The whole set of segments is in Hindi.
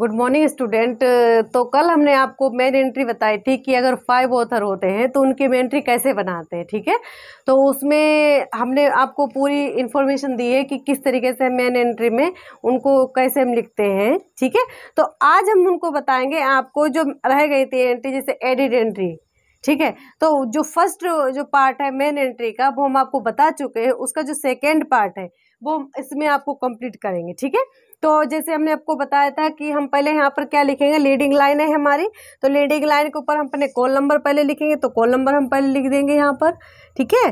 गुड मॉर्निंग स्टूडेंट तो कल हमने आपको मेन एंट्री बताई थी कि अगर फाइव ऑथर होते हैं तो उनकी मेन एंट्री कैसे बनाते हैं ठीक है तो उसमें हमने आपको पूरी इन्फॉर्मेशन दी है कि किस तरीके से मेन एंट्री में उनको कैसे हम लिखते हैं ठीक है तो आज हम उनको बताएंगे आपको जो रह गई थी एंट्री जैसे एडिड एंट्री ठीक है तो जो फर्स्ट जो पार्ट है मेन एंट्री का वो हम आपको बता चुके हैं उसका जो सेकेंड पार्ट है वो इसमें आपको कंप्लीट करेंगे ठीक है तो जैसे हमने आपको बताया था कि हम पहले यहाँ पर क्या लिखेंगे लीडिंग लाइन है हमारी तो लीडिंग लाइन के ऊपर हम अपने कॉल नंबर पहले लिखेंगे तो कॉल नंबर हम पहले लिख देंगे यहाँ पर ठीक है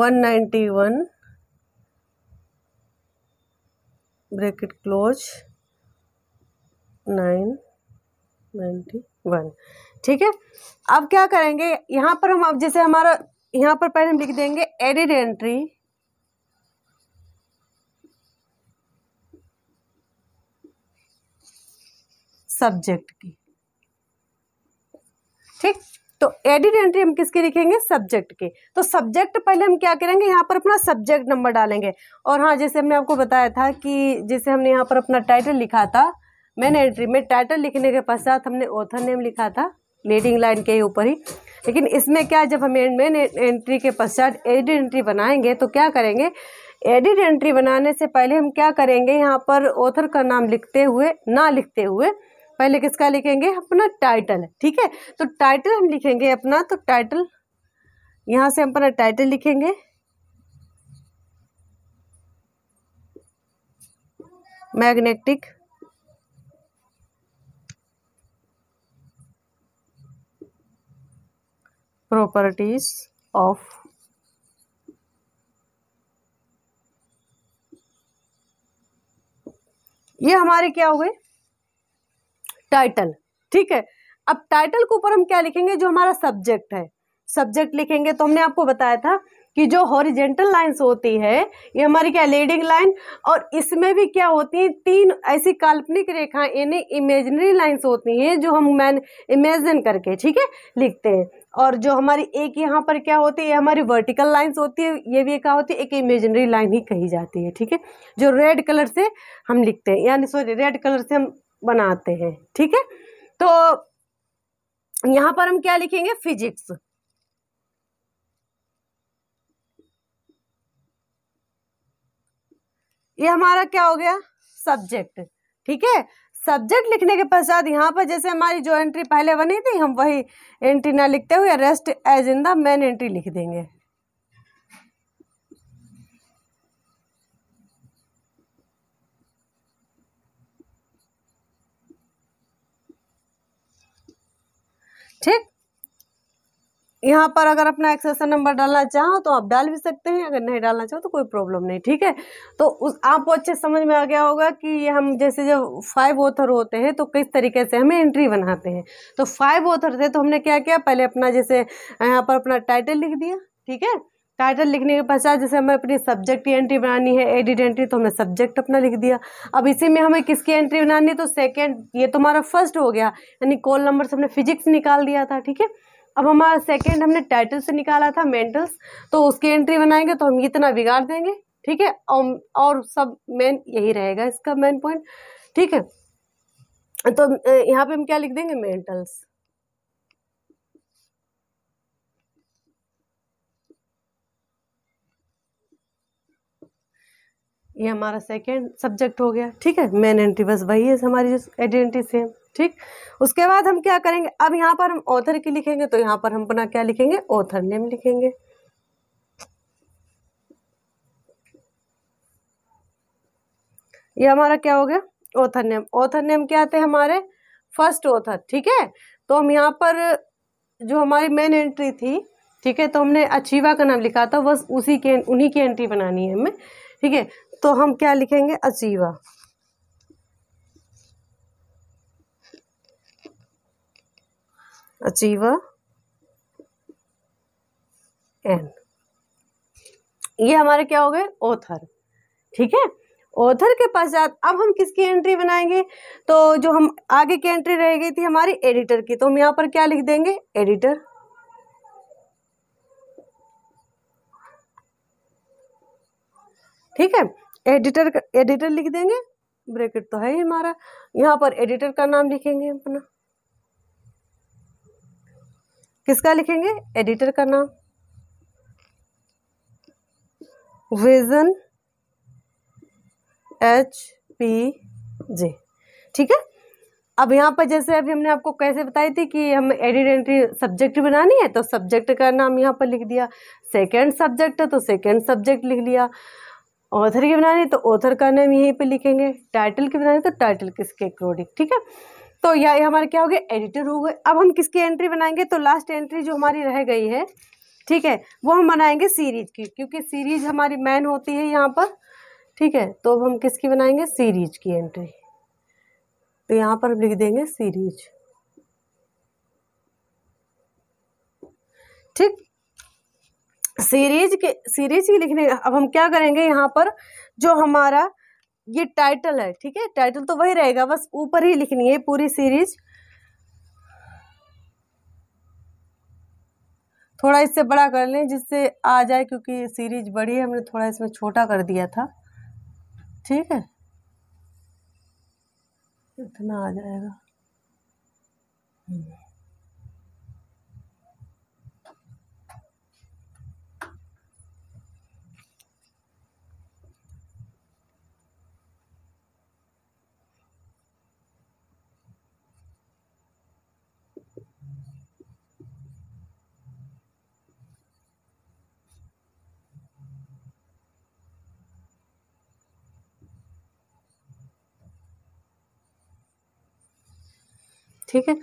one one bracket close nine one ठीक है अब क्या करेंगे यहाँ पर हम अब जैसे हमारा यहाँ पर पहले हम लिख देंगे एडिड एंट्री सब्जेक्ट की ठीक तो एडिट एंट्री हम किसके लिखेंगे सब्जेक्ट के तो सब्जेक्ट पहले हम क्या करेंगे यहाँ पर अपना सब्जेक्ट नंबर डालेंगे और हाँ जैसे हमने आपको बताया था कि जैसे हमने यहाँ पर अपना टाइटल लिखा था मैंने एंट्री में टाइटल लिखने के पश्चात हमने ऑथर नेम लिखा था लीडिंग लाइन के ऊपर ही लेकिन इसमें क्या जब हम मेन एंट्री के पश्चात एडिट एंट्री बनाएंगे तो क्या करेंगे एडिट एंट्री बनाने से पहले हम क्या करेंगे यहाँ पर ऑथर का नाम लिखते हुए ना लिखते हुए पहले किसका लिखेंगे अपना टाइटल ठीक है तो टाइटल हम लिखेंगे अपना तो टाइटल यहाँ से हम अपना टाइटल लिखेंगे मैग्नेटिक प्रॉपर्टीज ऑफ ये हमारे क्या हुए टाइटल ठीक है अब टाइटल के ऊपर हम क्या लिखेंगे जो हमारा सब्जेक्ट है सब्जेक्ट लिखेंगे तो हमने आपको बताया था कि जो हॉरिजेंटल लाइंस होती है ये हमारी क्या लीडिंग लाइन और इसमें भी क्या होती है तीन ऐसी काल्पनिक रेखाएं यानी इमेजनरी लाइंस होती हैं जो हम मैन इमेजिन करके ठीक है लिखते हैं और जो हमारी एक यहाँ पर क्या होती है ये हमारी वर्टिकल लाइंस होती है ये भी क्या होती है एक इमेजनरी लाइन ही कही जाती है ठीक है जो रेड कलर से हम लिखते हैं यानी सॉरी रेड कलर से हम बनाते हैं ठीक है तो यहाँ पर हम क्या लिखेंगे फिजिक्स ये हमारा क्या हो गया सब्जेक्ट ठीक है सब्जेक्ट लिखने के पश्चात यहाँ पर जैसे हमारी जो एंट्री पहले बनी थी हम वही एंट्री ना लिखते हुए rest as in the main entry लिख देंगे ठीक यहाँ पर अगर अपना एक्सेसन नंबर डालना चाहो तो आप डाल भी सकते हैं अगर नहीं डालना चाहो तो कोई प्रॉब्लम नहीं ठीक है तो उस आपको अच्छे समझ में आ गया होगा कि हम जैसे जब फाइव ऑथर होते हैं तो किस तरीके से हमें एंट्री बनाते हैं तो फाइव ऑथर थे तो हमने क्या किया पहले अपना जैसे यहाँ पर अपना टाइटल लिख दिया ठीक है टाइटल लिखने के पश्चात जैसे हमें अपनी सब्जेक्ट की एंट्री बनानी है एडिट एंट्री तो हमने सब्जेक्ट अपना लिख दिया अब इसी में हमें किसकी एंट्री बनानी है तो सेकेंड ये तो हमारा फर्स्ट हो गया यानी कॉल नंबर से हमने फिजिक्स निकाल दिया था ठीक है अब हमारा सेकेंड हमने टाइटल से निकाला था मेंटल्स तो उसकी एंट्री बनाएंगे तो हम इतना बिगाड़ देंगे ठीक है और, और सब मेन यही रहेगा इसका मेन पॉइंट ठीक है तो यहाँ पे हम क्या लिख देंगे मेंटल्स ये हमारा सेकेंड सब्जेक्ट हो गया ठीक है मेन एंट्री बस वही है हमारी जो आइडेंटिटी सेम ठीक उसके बाद हम क्या करेंगे अब यहाँ पर हम ऑथर की लिखेंगे तो यहाँ पर हम अपना क्या लिखेंगे ऑथर नेम लिखेंगे ये हमारा क्या हो गया ऑथर नेम ऑथर नेम क्या आते हैं हमारे फर्स्ट ऑथर ठीक है तो हम यहाँ पर जो हमारी मेन एंट्री थी ठीक है तो हमने अचीवा का नाम लिखा था बस उसी के उन्हीं की एंट्री बनानी है हमें ठीक है तो हम क्या लिखेंगे अजीवा अचीवा एन ये हमारे क्या हो गए ओथर ठीक है ओथर के पश्चात अब हम किसकी एंट्री बनाएंगे तो जो हम आगे की एंट्री रह गई थी हमारी एडिटर की तो हम यहां पर क्या लिख देंगे एडिटर ठीक है एडिटर एडिटर लिख देंगे ब्रैकेट तो है ही हमारा यहाँ पर एडिटर का नाम लिखेंगे अपना किसका लिखेंगे एडिटर का नाम विजन एच पी जे ठीक है अब यहाँ पर जैसे अभी हमने आपको कैसे बताई थी कि हम एडिट एंट्री सब्जेक्ट बनानी है तो सब्जेक्ट का नाम यहाँ पर लिख दिया सेकेंड सब्जेक्ट है तो सेकेंड सब्जेक्ट लिख लिया ऑथर की बनानी तो ऑथर का नाम यहीं पे लिखेंगे टाइटल की बनानी तो टाइटल किसके अकॉर्डिंग ठीक है तो यह हमारे क्या हो गया एडिटर हो गए अब हम किसकी एंट्री बनाएंगे तो लास्ट एंट्री जो हमारी रह गई है ठीक है वो हम बनाएंगे सीरीज की क्योंकि सीरीज हमारी मैन होती है यहाँ पर ठीक है तो अब हम किसकी बनाएंगे सीरीज की एंट्री तो यहाँ पर हम लिख देंगे सीरीज ठीक सीरीज के सीरीज ही लिखने अब हम क्या करेंगे यहाँ पर जो हमारा ये टाइटल है ठीक है टाइटल तो वही रहेगा बस ऊपर ही लिखनी है पूरी सीरीज थोड़ा इससे बड़ा कर लें जिससे आ जाए क्योंकि सीरीज बड़ी है हमने थोड़ा इसमें छोटा कर दिया था ठीक है इतना आ जाएगा हम्म। ठीक है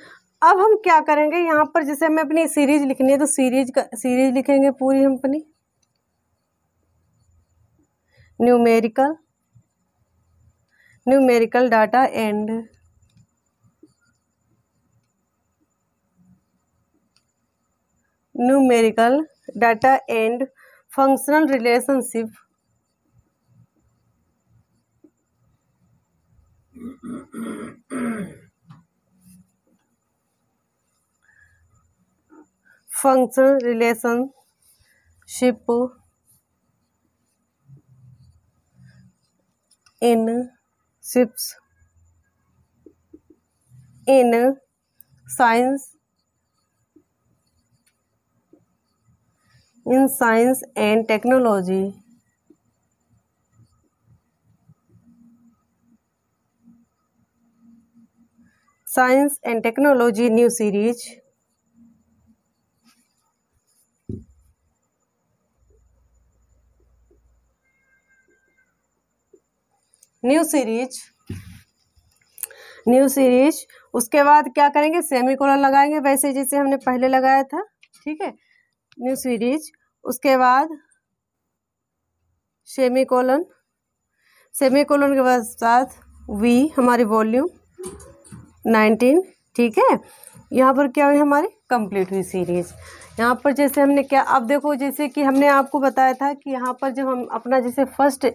अब हम क्या करेंगे यहाँ पर जैसे हमें अपनी सीरीज लिखनी है तो सीरीज का सीरीज लिखेंगे पूरी हम अपनी numerical numerical data and numerical data and functional relationship functional relationship in सिप्स in science in science and technology science and technology new series new series new series उसके बाद क्या करेंगे सेमी कोलर लगाएंगे वैसे जैसे हमने पहले लगाया था ठीक है न्यू सीरीज उसके बाद सेमी कोलन सेमी कोलन के बाद साथ वी हमारी वॉल्यूम नाइनटीन ठीक है यहाँ पर क्या हुई हमारी कंप्लीट हुई सीरीज यहाँ पर जैसे हमने क्या अब देखो जैसे कि हमने आपको बताया था कि यहाँ पर जब हम अपना जैसे फर्स्ट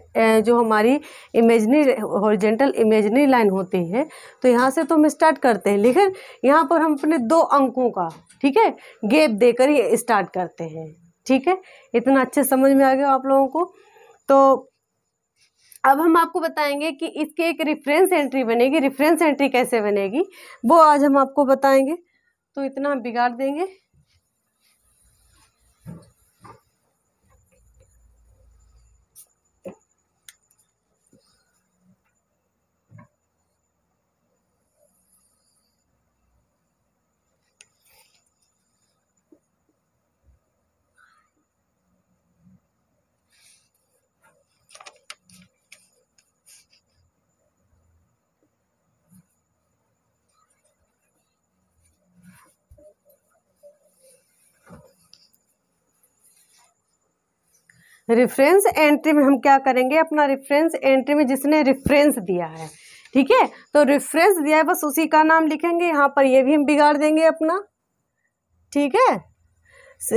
जो हमारी इमेजनी हॉरिजेंटल इमेजनी लाइन होती है तो यहाँ से तो हम स्टार्ट करते हैं लेकिन यहाँ पर हम अपने दो अंकों का ठीक है गेप देकर ही स्टार्ट करते हैं ठीक है इतना अच्छे समझ में आ गया आप लोगों को तो अब हम आपको बताएंगे कि इसके एक रेफरेंस एंट्री बनेगी रेफरेंस एंट्री कैसे बनेगी वो आज हम आपको बताएंगे तो इतना हम बिगाड़ देंगे रेफरेंस एंट्री में हम क्या करेंगे अपना रेफरेंस एंट्री में जिसने रेफरेंस दिया है ठीक है तो रेफरेंस दिया है बस उसी का नाम लिखेंगे यहाँ पर ये भी हम बिगाड़ देंगे अपना ठीक है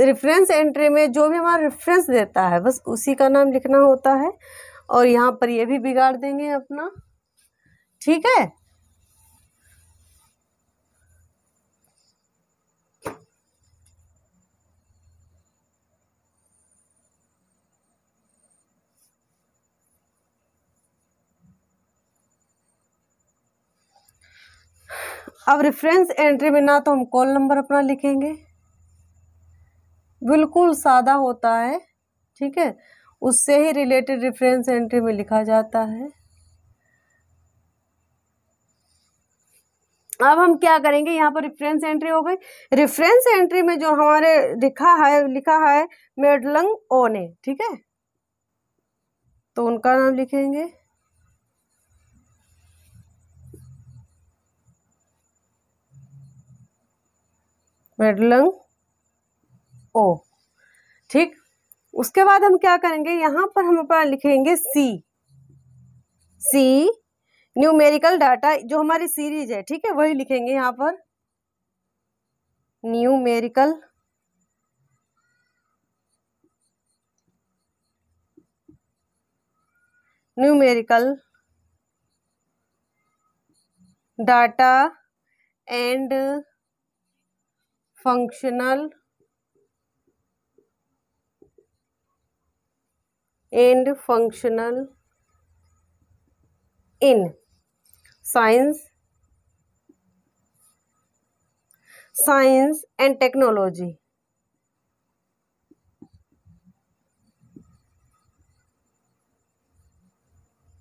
रेफरेंस एंट्री में जो भी हमारा रेफरेंस देता है बस उसी का नाम लिखना होता है और यहाँ पर ये भी बिगाड़ देंगे अपना ठीक है अब रेफरेंस एंट्री में ना तो हम कॉल नंबर अपना लिखेंगे बिल्कुल सादा होता है ठीक है उससे ही रिलेटेड रेफरेंस एंट्री में लिखा जाता है अब हम क्या करेंगे यहाँ पर रेफरेंस एंट्री हो गई रेफरेंस एंट्री में जो हमारे लिखा है लिखा है मेडलंग ओने ठीक है तो उनका नाम लिखेंगे मेडलंग ओ ठीक उसके बाद हम क्या करेंगे यहां पर हम अपना लिखेंगे सी सी न्यूमेरिकल डाटा जो हमारी सीरीज है ठीक है वही लिखेंगे यहाँ पर numerical numerical data and functional and functional in science science and technology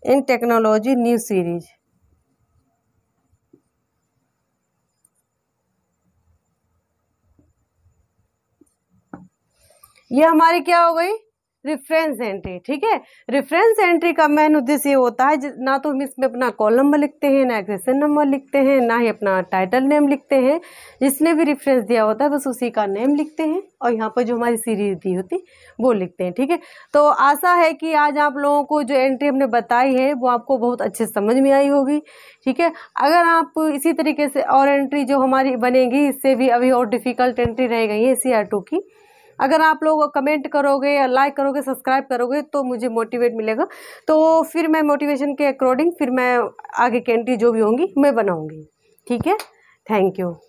in technology new series ये हमारी क्या हो गई रेफरेंस एंट्री ठीक है रेफरेंस एंट्री का मेन उद्देश्य ये होता है ना तो हम इसमें अपना कॉलम नंबर लिखते हैं ना एक्सेशन नंबर लिखते हैं ना ही अपना टाइटल नेम लिखते हैं जिसने भी रेफरेंस दिया होता है बस उसी का नेम लिखते हैं और यहाँ पर जो हमारी सीरीज दी होती वो लिखते हैं ठीक है तो आशा है कि आज आप लोगों को जो एंट्री हमने बताई है वो आपको बहुत अच्छे समझ में आई होगी ठीक है अगर आप इसी तरीके से और एंट्री जो हमारी बनेगी इससे भी अभी और डिफ़िकल्ट एंट्री रह गई है सी आर टू की अगर आप लोग कमेंट करोगे या लाइक करोगे सब्सक्राइब करोगे तो मुझे मोटिवेट मिलेगा तो फिर मैं मोटिवेशन के अकॉर्डिंग फिर मैं आगे कैंटी जो भी होंगी मैं बनाऊँगी ठीक है थैंक यू